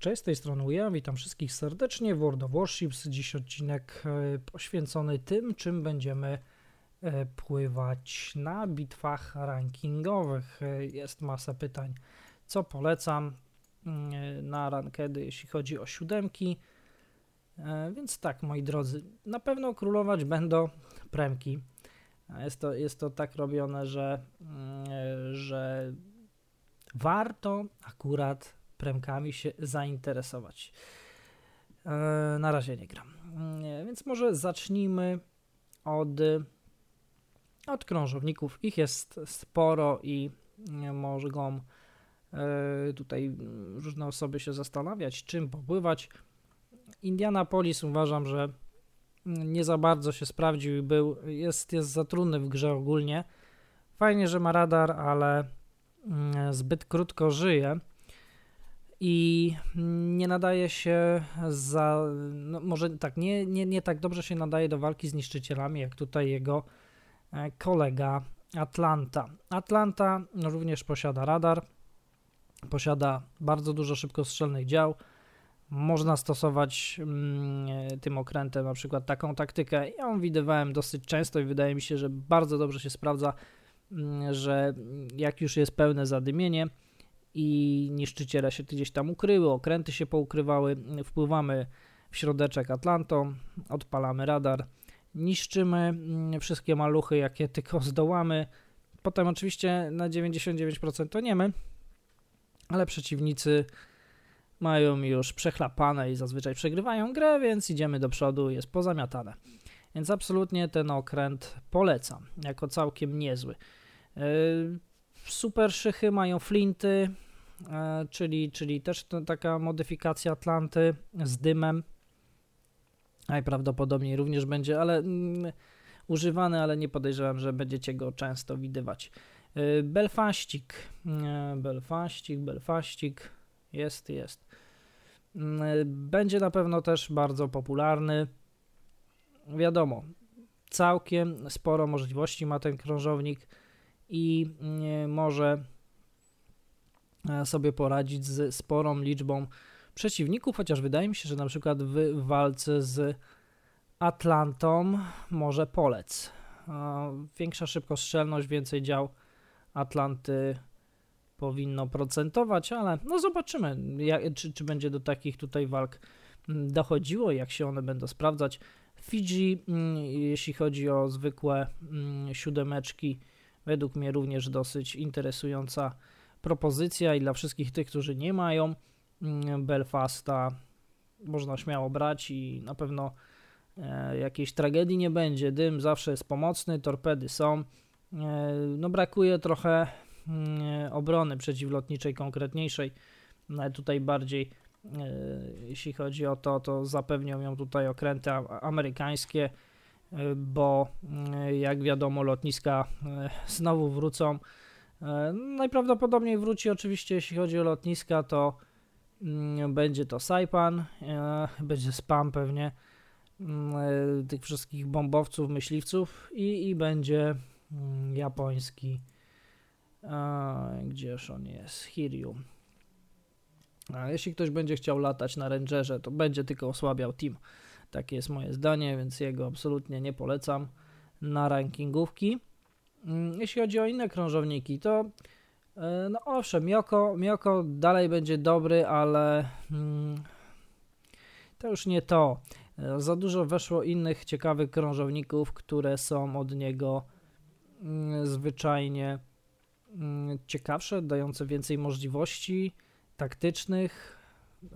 Cześć, z tej strony ja witam wszystkich serdecznie w World of Warships. Dziś odcinek e, poświęcony tym, czym będziemy e, pływać na bitwach rankingowych. E, jest masa pytań, co polecam mm, na rankedy, jeśli chodzi o siódemki. Więc tak, moi drodzy, na pewno królować będą premki. Jest to, jest to tak robione, że, mm, że warto akurat premkami się zainteresować. E, na razie nie gram. Mm, więc może zacznijmy od, od krążowników. Ich jest sporo i mogą e, tutaj mm, różne osoby się zastanawiać, czym popływać. Indianapolis uważam, że mm, nie za bardzo się sprawdził i był, jest, jest za trudny w grze ogólnie. Fajnie, że ma radar, ale zbyt krótko żyje i nie nadaje się za, no może tak, nie, nie, nie tak dobrze się nadaje do walki z niszczycielami, jak tutaj jego e, kolega Atlanta. Atlanta również posiada radar, posiada bardzo dużo szybkostrzelnych dział, można stosować mm, tym okrętem na przykład taką taktykę. Ja ją widywałem dosyć często i wydaje mi się, że bardzo dobrze się sprawdza, mm, że jak już jest pełne zadymienie, i niszczyciele się gdzieś tam ukryły, okręty się poukrywały, wpływamy w środeczek Atlantą, odpalamy radar, niszczymy mm, wszystkie maluchy, jakie tylko zdołamy. Potem oczywiście na 99% to nie my, ale przeciwnicy mają już przechlapane i zazwyczaj przegrywają grę, więc idziemy do przodu, jest pozamiatane. Więc absolutnie ten okręt polecam, jako całkiem niezły. Yy, super szychy, mają flinty, e, czyli, czyli też taka modyfikacja Atlanty z dymem. Najprawdopodobniej również będzie, ale mm, używany, ale nie podejrzewam, że będziecie go często widywać. E, Belfaścik, e, Belfaścik, Belfaścik, jest, jest. Mm, będzie na pewno też bardzo popularny. Wiadomo, całkiem sporo możliwości ma ten krążownik i e, może e, sobie poradzić z sporą liczbą przeciwników, chociaż wydaje mi się, że na przykład w walce z Atlantą może polec. E, większa szybkostrzelność, więcej dział Atlanty powinno procentować, ale no zobaczymy, jak, czy, czy będzie do takich tutaj walk mm, dochodziło, jak się one będą sprawdzać. Fidżi, mm, jeśli chodzi o zwykłe mm, siódemeczki, Według mnie również dosyć interesująca propozycja i dla wszystkich tych, którzy nie mają mm, Belfasta, można śmiało brać i na pewno e, jakiejś tragedii nie będzie. Dym zawsze jest pomocny, torpedy są. E, no brakuje trochę mm, obrony przeciwlotniczej konkretniejszej, no, ale tutaj bardziej e, jeśli chodzi o to, to zapewnią ją tutaj okręty amerykańskie bo mm, jak wiadomo, lotniska e, znowu wrócą. E, najprawdopodobniej wróci oczywiście, jeśli chodzi o lotniska, to mm, będzie to Saipan, e, będzie spam pewnie mm, tych wszystkich bombowców, myśliwców i, i będzie japoński. Gdzież on jest? Hiryu. A jeśli ktoś będzie chciał latać na Rangerze, to będzie tylko osłabiał team. Takie jest moje zdanie, więc jego absolutnie nie polecam na rankingówki. Mm, jeśli chodzi o inne krążowniki, to e, no owszem, Mioko, Mioko dalej będzie dobry, ale mm, to już nie to. E, za dużo weszło innych ciekawych krążowników, które są od niego mm, zwyczajnie ciekawsze, dające więcej możliwości taktycznych.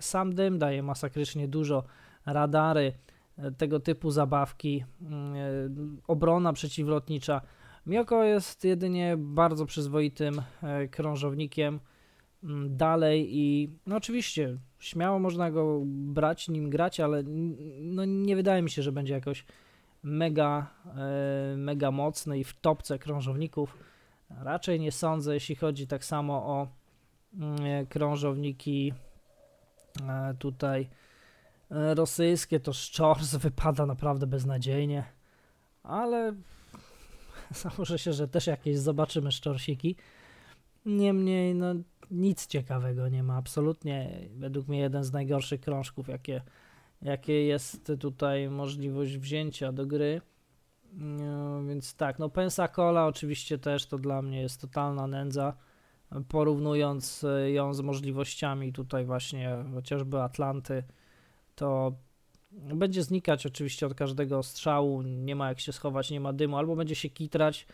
Sam dym daje masakrycznie dużo radary, e, tego typu zabawki, mm, e, obrona przeciwlotnicza. Mioko jest jedynie bardzo przyzwoitym e, krążownikiem mm, dalej i no oczywiście śmiało można go brać, nim grać, ale no nie wydaje mi się, że będzie jakoś mega, mega mocny i w topce krążowników. Raczej nie sądzę, jeśli chodzi tak samo o mm, krążowniki tutaj E, rosyjskie, to Szczors wypada naprawdę beznadziejnie, ale założę się, że też jakieś zobaczymy szczorsiki. Niemniej, no nic ciekawego nie ma, absolutnie. Według mnie jeden z najgorszych krążków, jakie, jakie jest tutaj możliwość wzięcia do gry. No, więc tak, no Pensacola oczywiście też to dla mnie jest totalna nędza, porównując e, ją z możliwościami tutaj właśnie chociażby Atlanty, to będzie znikać oczywiście od każdego strzału, nie ma jak się schować, nie ma dymu, albo będzie się kitrać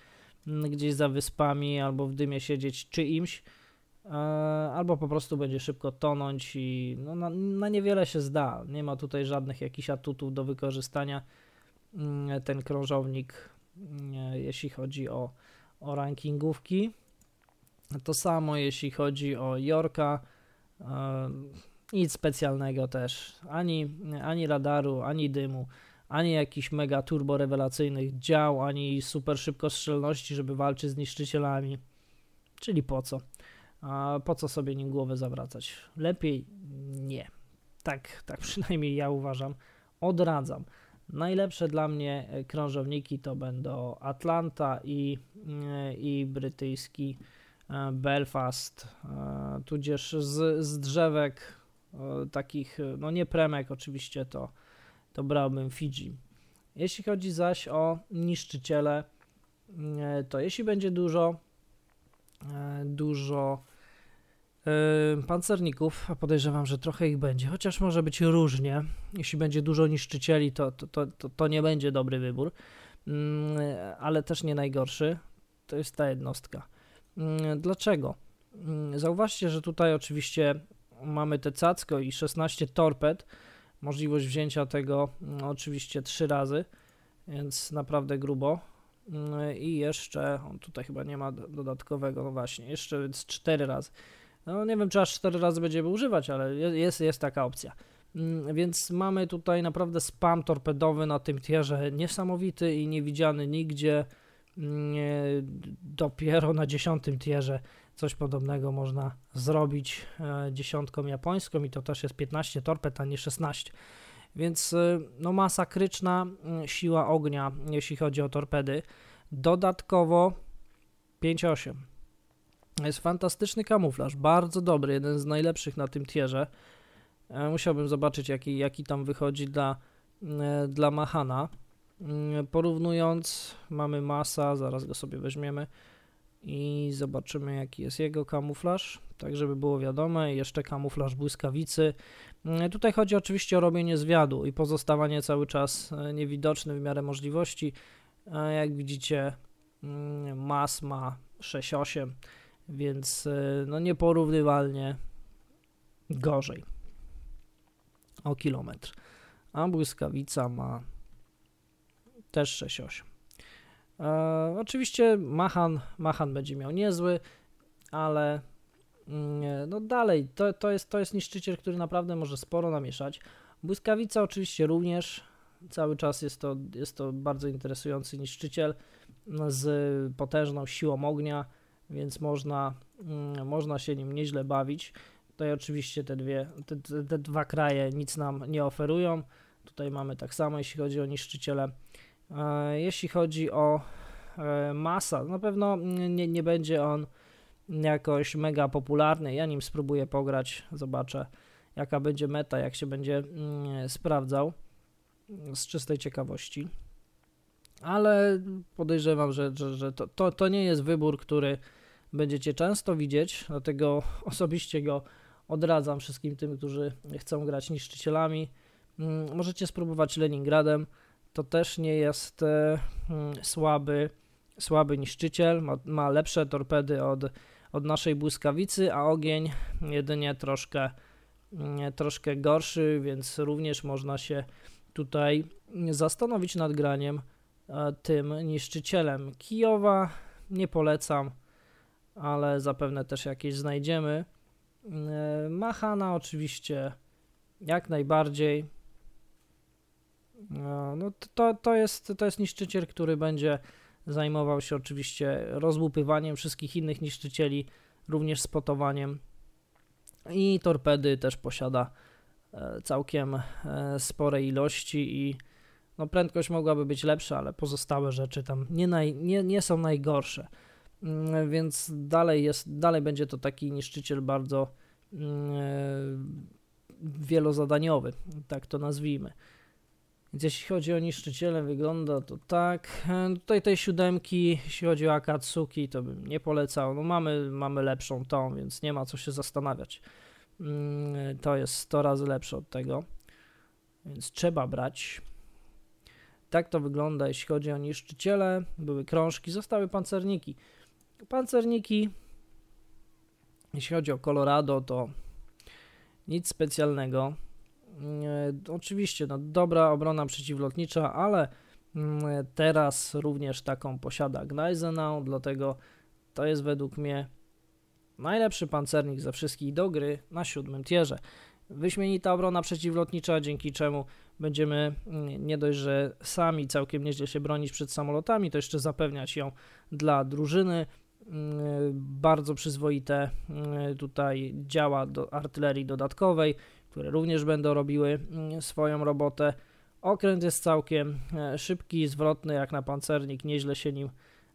gdzieś za wyspami, albo w dymie siedzieć czyimś, e, albo po prostu będzie szybko tonąć i no, na, na niewiele się zda. Nie ma tutaj żadnych jakichś atutów do wykorzystania mm, ten krążownik, mm, jeśli chodzi o, o rankingówki. To samo jeśli chodzi o Yorka. E, nic specjalnego też. Ani, ani radaru, ani dymu, ani jakichś mega turbo rewelacyjnych dział, ani super szybkostrzelności, żeby walczyć z niszczycielami. Czyli po co? A po co sobie nim głowę zawracać? Lepiej nie. Tak, tak przynajmniej ja uważam. Odradzam. Najlepsze dla mnie e, krążowniki to będą Atlanta i, e, i brytyjski e, Belfast, tudzież z, z drzewek takich, e, no nie premek oczywiście, to, to brałbym Fiji. Jeśli chodzi zaś o niszczyciele, e, to jeśli będzie dużo, e, dużo pancerników, a podejrzewam, że trochę ich będzie, chociaż może być różnie. Jeśli będzie dużo niszczycieli, to, to, to, to, to nie będzie dobry wybór, mm, ale też nie najgorszy. To jest ta jednostka. Mm, dlaczego? Mm, zauważcie, że tutaj oczywiście mamy te cacko i 16 torped, możliwość wzięcia tego no, oczywiście 3 razy, więc naprawdę grubo. Mm, I jeszcze, tutaj chyba nie ma dodatkowego, no właśnie, jeszcze więc 4 razy. No nie wiem, czy aż 4 razy będziemy używać, ale jest, jest taka opcja. Mm, więc mamy tutaj naprawdę spam torpedowy na tym tierze niesamowity i niewidziany nigdzie. Dopiero na dziesiątym tierze Coś podobnego można zrobić e, dziesiątką japońską i to też jest 15 torped, a nie 16. Więc e, no masakryczna mm, siła ognia, jeśli chodzi o torpedy. Dodatkowo 5.8. Jest fantastyczny kamuflaż, bardzo dobry, jeden z najlepszych na tym tierze. E, musiałbym zobaczyć, jaki, jaki tam wychodzi dla, mm, dla Mahana. Mm, porównując, mamy masa, zaraz go sobie weźmiemy i zobaczymy jaki jest jego kamuflaż, tak żeby było wiadome, jeszcze kamuflaż błyskawicy. Mm, tutaj chodzi oczywiście o robienie zwiadu i pozostawanie cały czas e, niewidoczny w miarę możliwości. E, jak widzicie mm, mas ma 6,8, więc e, no nieporównywalnie gorzej o kilometr. A błyskawica ma też 6,8. E, oczywiście Mahan, Mahan będzie miał niezły, ale mm, no dalej, to, to, jest, to jest niszczyciel, który naprawdę może sporo namieszać. Błyskawica oczywiście również, cały czas jest to, jest to bardzo interesujący niszczyciel z potężną siłą ognia, więc można, mm, można się nim nieźle bawić. Tutaj oczywiście te, dwie, te, te dwa kraje nic nam nie oferują. Tutaj mamy tak samo, jeśli chodzi o niszczyciele. E, jeśli chodzi o e, Masa, na pewno nie, nie będzie on jakoś mega popularny. Ja nim spróbuję pograć, zobaczę jaka będzie meta, jak się będzie mm, sprawdzał mm, z czystej ciekawości. Ale podejrzewam, że, że, że to, to, to nie jest wybór, który będziecie często widzieć, dlatego osobiście go odradzam wszystkim tym, którzy chcą grać niszczycielami. Mm, możecie spróbować Leningradem to też nie jest e, hmm, słaby, słaby niszczyciel, ma, ma lepsze torpedy od, od naszej błyskawicy, a ogień jedynie troszkę, mm, troszkę gorszy, więc również można się tutaj zastanowić nad graniem e, tym niszczycielem. Kijowa nie polecam, ale zapewne też jakieś znajdziemy. E, Machana oczywiście jak najbardziej no, no to, to, jest, to jest niszczyciel, który będzie zajmował się oczywiście rozłupywaniem wszystkich innych niszczycieli, również spotowaniem. I torpedy też posiada e, całkiem e, spore ilości i no prędkość mogłaby być lepsza, ale pozostałe rzeczy tam nie, naj, nie, nie są najgorsze. Mm, więc dalej, jest, dalej będzie to taki niszczyciel bardzo mm, e, wielozadaniowy, tak to nazwijmy. Więc jeśli chodzi o niszczyciele, wygląda to tak. E, tutaj tej siódemki, jeśli chodzi o Akatsuki, to bym nie polecał. No mamy, mamy lepszą tą, więc nie ma co się zastanawiać. Mm, e, to jest 100 razy lepsze od tego, więc trzeba brać. Tak to wygląda, jeśli chodzi o niszczyciele. Były krążki, zostały pancerniki. Pancerniki, jeśli chodzi o Colorado, to nic specjalnego. E, oczywiście no, dobra obrona przeciwlotnicza, ale mm, teraz również taką posiada Gneisenau, dlatego to jest według mnie najlepszy pancernik ze wszystkich do gry na siódmym tierze. Wyśmienita obrona przeciwlotnicza, dzięki czemu będziemy mm, nie dość, że sami całkiem nieźle się bronić przed samolotami, to jeszcze zapewniać ją dla drużyny. Mm, bardzo przyzwoite tutaj działa do artylerii dodatkowej, które również będą robiły mm, swoją robotę. Okręt jest całkiem e, szybki, zwrotny jak na pancernik, nieźle się nim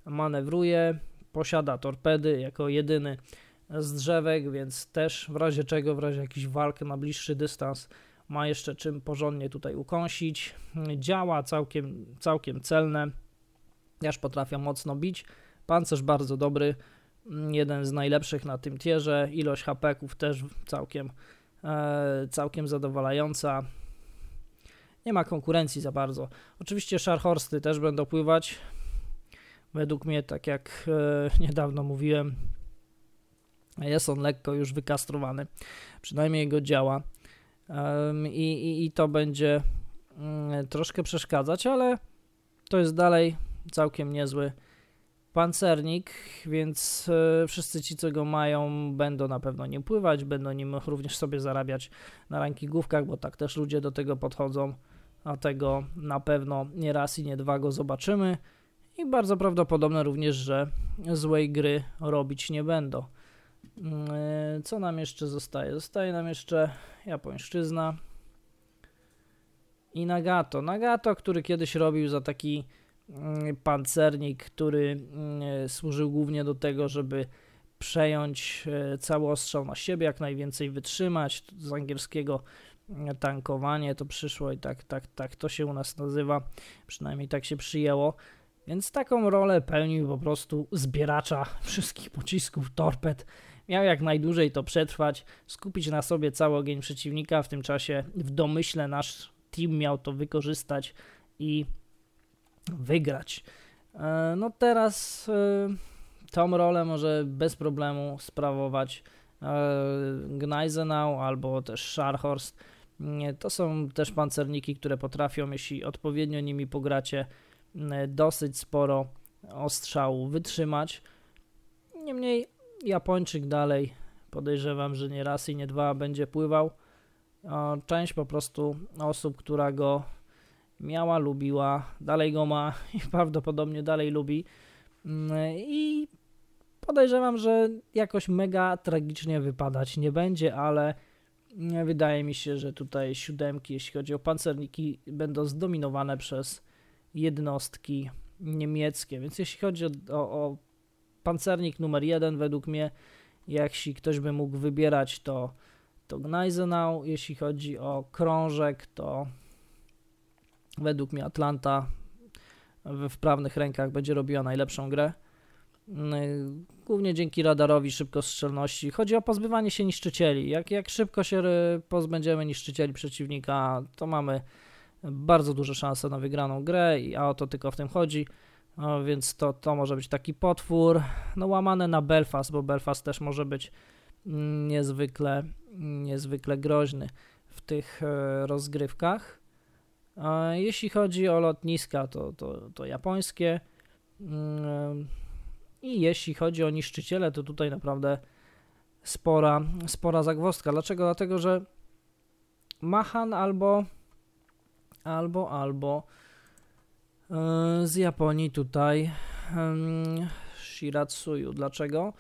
manewruje. Posiada torpedy jako jedyny z drzewek, więc też w razie czego, w razie jakichś walk na bliższy dystans ma jeszcze czym porządnie tutaj ukąsić. Działa całkiem, całkiem celne, jaż potrafią mocno bić. Pancerz bardzo dobry, mm, jeden z najlepszych na tym tierze. Ilość hp też całkiem E, całkiem zadowalająca. Nie ma konkurencji za bardzo. Oczywiście szarhorsty też będą pływać. Według mnie, tak jak e, niedawno mówiłem, jest on lekko już wykastrowany. Przynajmniej jego działa. I, i, i to będzie mm, troszkę przeszkadzać, ale to jest dalej całkiem niezły pancernik, więc e, wszyscy ci, co go mają, będą na pewno nie pływać, będą nim również sobie zarabiać na główkach, bo tak też ludzie do tego podchodzą, a tego na pewno nie raz i nie dwa go zobaczymy i bardzo prawdopodobne również, że złej gry robić nie będą. Mm, e, co nam jeszcze zostaje? Zostaje nam jeszcze japońszczyzna i Nagato. Nagato, który kiedyś robił za taki Mm, pancernik, który mm, służył głównie do tego, żeby przejąć e, cały ostrzał na siebie, jak najwięcej wytrzymać. Z angielskiego mm, tankowanie to przyszło i tak, tak, tak to się u nas nazywa, przynajmniej tak się przyjęło. Więc taką rolę pełnił po prostu zbieracza wszystkich pocisków, torped. Miał jak najdłużej to przetrwać, skupić na sobie cały ogień przeciwnika. W tym czasie w domyśle nasz team miał to wykorzystać i wygrać. E, no teraz e, tą rolę może bez problemu sprawować e, Gneisenau albo też Scharhorst. To są też pancerniki, które potrafią, jeśli odpowiednio nimi pogracie, dosyć sporo ostrzału wytrzymać. Niemniej Japończyk dalej podejrzewam, że nie raz i nie dwa będzie pływał. Część po prostu osób, która go miała, lubiła, dalej go ma i prawdopodobnie dalej lubi. Mm, I podejrzewam, że jakoś mega tragicznie wypadać nie będzie, ale wydaje mi się, że tutaj siódemki, jeśli chodzi o pancerniki, będą zdominowane przez jednostki niemieckie. Więc jeśli chodzi o, o pancernik numer jeden, według mnie, jeśli ktoś by mógł wybierać, to, to Gneisenau. Jeśli chodzi o krążek, to Według mnie Atlanta we wprawnych rękach będzie robiła najlepszą grę. Mm, y, głównie dzięki radarowi szybkostrzelności. Chodzi o pozbywanie się niszczycieli. Jak, jak szybko się pozbędziemy niszczycieli przeciwnika, to mamy bardzo duże szanse na wygraną grę, a o to tylko w tym chodzi. No, więc to, to może być taki potwór. No łamane na Belfast, bo Belfast też może być mm, niezwykle, niezwykle groźny w tych e, rozgrywkach. A Jeśli chodzi o lotniska, to, to, to japońskie. Mm, I jeśli chodzi o niszczyciele, to tutaj naprawdę spora, spora zagwozdka. Dlaczego? Dlatego, że Mahan albo albo albo e, z Japonii tutaj Shiratsuyu. Dlaczego?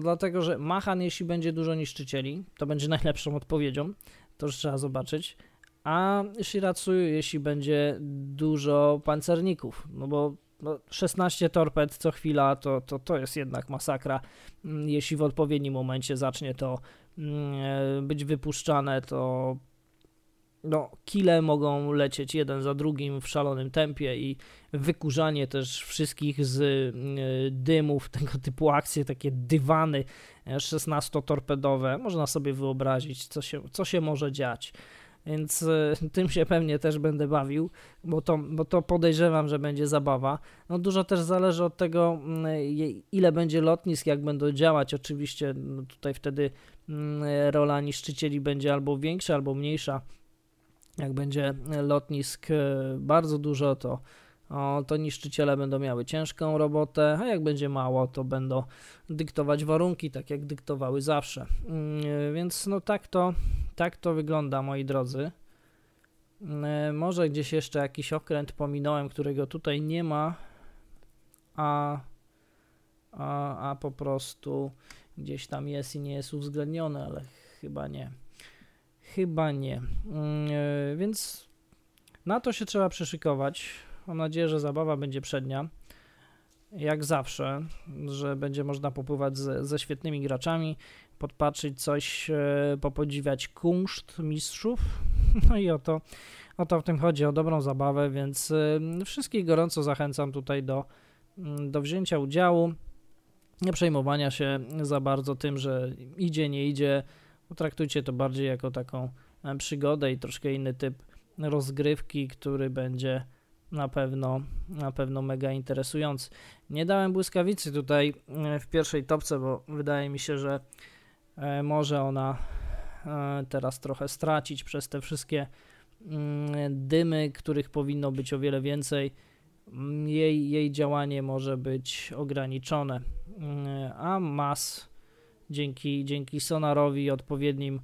Dlatego, że Mahan, jeśli będzie dużo niszczycieli, to będzie najlepszą odpowiedzią. To już trzeba zobaczyć a Shiratsu, jeśli będzie dużo pancerników, no bo no 16 torped co chwila to, to, to jest jednak masakra. Mm, jeśli w odpowiednim momencie zacznie to mm, być wypuszczane, to no, kile mogą lecieć jeden za drugim w szalonym tempie i wykurzanie też wszystkich z y, dymów, tego typu akcje, takie dywany 16-torpedowe, e, można sobie wyobrazić, co się, co się może dziać więc e, tym się pewnie też będę bawił, bo to, bo to podejrzewam, że będzie zabawa. No dużo też zależy od tego, mm, ile będzie lotnisk, jak będą działać. Oczywiście no tutaj wtedy mm, rola niszczycieli będzie albo większa, albo mniejsza. Jak będzie e, lotnisk e, bardzo dużo, to o, to niszczyciele będą miały ciężką robotę, a jak będzie mało, to będą dyktować warunki, tak jak dyktowały zawsze. Mm, więc no tak to, tak to wygląda, moi drodzy. Mm, może gdzieś jeszcze jakiś okręt pominąłem, którego tutaj nie ma, a, a, a po prostu gdzieś tam jest i nie jest uwzględniony, ale chyba nie. Chyba nie. Mm, e, więc na to się trzeba przeszykować. Mam nadzieję, że zabawa będzie przednia. Jak zawsze, że będzie można popływać ze, ze świetnymi graczami, podpatrzyć coś, e, popodziwiać kunszt mistrzów. No i o to, o to w tym chodzi, o dobrą zabawę, więc e, wszystkich gorąco zachęcam tutaj do, mm, do wzięcia udziału, nie przejmowania się za bardzo tym, że idzie, nie idzie. Traktujcie to bardziej jako taką e, przygodę i troszkę inny typ rozgrywki, który będzie na pewno, na pewno mega interesujący. Nie dałem błyskawicy tutaj e, w pierwszej topce, bo wydaje mi się, że e, może ona e, teraz trochę stracić przez te wszystkie mm, dymy, których powinno być o wiele więcej. Mm, jej, jej działanie może być ograniczone, mm, a mas dzięki, dzięki sonarowi i odpowiednim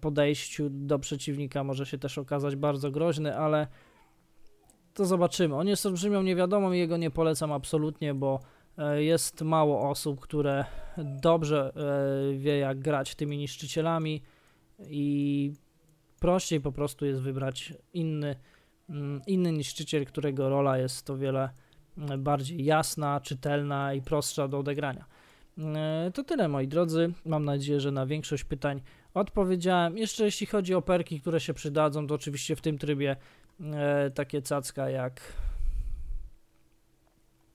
podejściu do przeciwnika może się też okazać bardzo groźny, ale to zobaczymy. On jest olbrzymią niewiadomą i jego nie polecam absolutnie, bo e, jest mało osób, które dobrze e, wie jak grać tymi niszczycielami i prościej po prostu jest wybrać inny, mm, inny niszczyciel, którego rola jest o wiele e, bardziej jasna, czytelna i prostsza do odegrania. To tyle moi drodzy. Mam nadzieję, że na większość pytań odpowiedziałem. Jeszcze jeśli chodzi o perki, które się przydadzą, to oczywiście w tym trybie E, takie cacka jak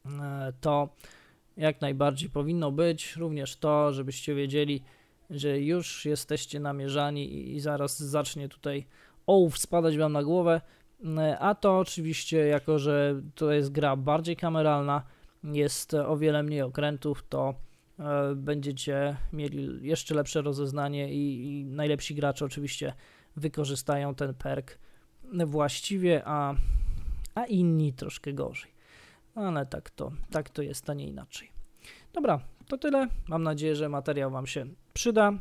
e, to jak najbardziej powinno być. Również to, żebyście wiedzieli, że już jesteście namierzani i, i zaraz zacznie tutaj ołów spadać wam na głowę. E, a to oczywiście, jako że to jest gra bardziej kameralna, jest o wiele mniej okrętów, to będziecie mieli jeszcze lepsze rozeznanie i, i najlepsi gracze oczywiście wykorzystają ten perk właściwie, a, a inni troszkę gorzej. Ale tak to, tak to jest, a nie inaczej. Dobra, to tyle. Mam nadzieję, że materiał Wam się przyda,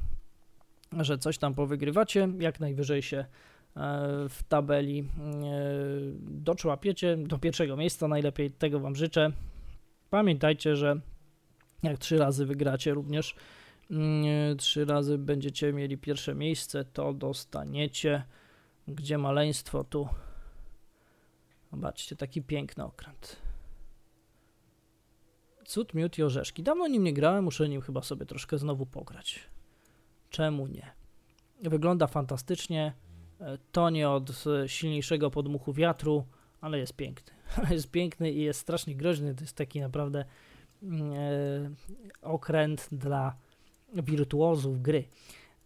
że coś tam powygrywacie. Jak najwyżej się e, w tabeli e, doczłapiecie do pierwszego miejsca. Najlepiej tego Wam życzę. Pamiętajcie, że jak trzy razy wygracie również, mm, trzy razy będziecie mieli pierwsze miejsce, to dostaniecie gdzie maleństwo, tu. Zobaczcie, taki piękny okręt. Cud, miód i orzeszki. Dawno nim nie grałem, muszę nim chyba sobie troszkę znowu pograć. Czemu nie? Wygląda fantastycznie. E, tonie od e, silniejszego podmuchu wiatru, ale jest piękny. jest piękny i jest strasznie groźny. To jest taki naprawdę mm, e, okręt dla wirtuozów gry.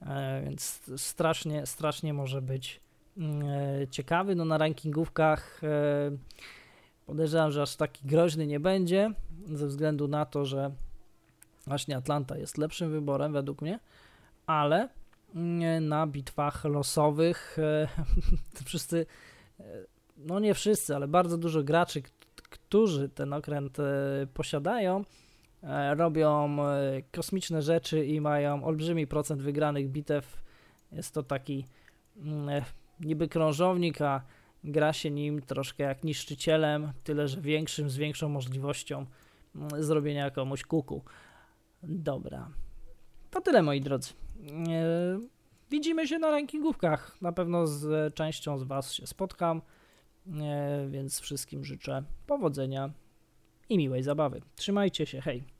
E, więc strasznie, strasznie może być Mm, e, ciekawy. No na rankingówkach e, podejrzewam, że aż taki groźny nie będzie, ze względu na to, że właśnie Atlanta jest lepszym wyborem według mnie, ale mm, na bitwach losowych e, wszyscy, no nie wszyscy, ale bardzo dużo graczy, którzy ten okręt posiadają, robią kosmiczne rzeczy i mają olbrzymi procent wygranych bitew. Jest to taki mm, niby krążownik, a gra się nim troszkę jak niszczycielem, tyle że większym, z większą możliwością mm, zrobienia komuś kuku. Dobra. To tyle moi drodzy. Widzimy się na rankingówkach. Na pewno z częścią z Was się spotkam, więc wszystkim życzę powodzenia i miłej zabawy. Trzymajcie się, hej!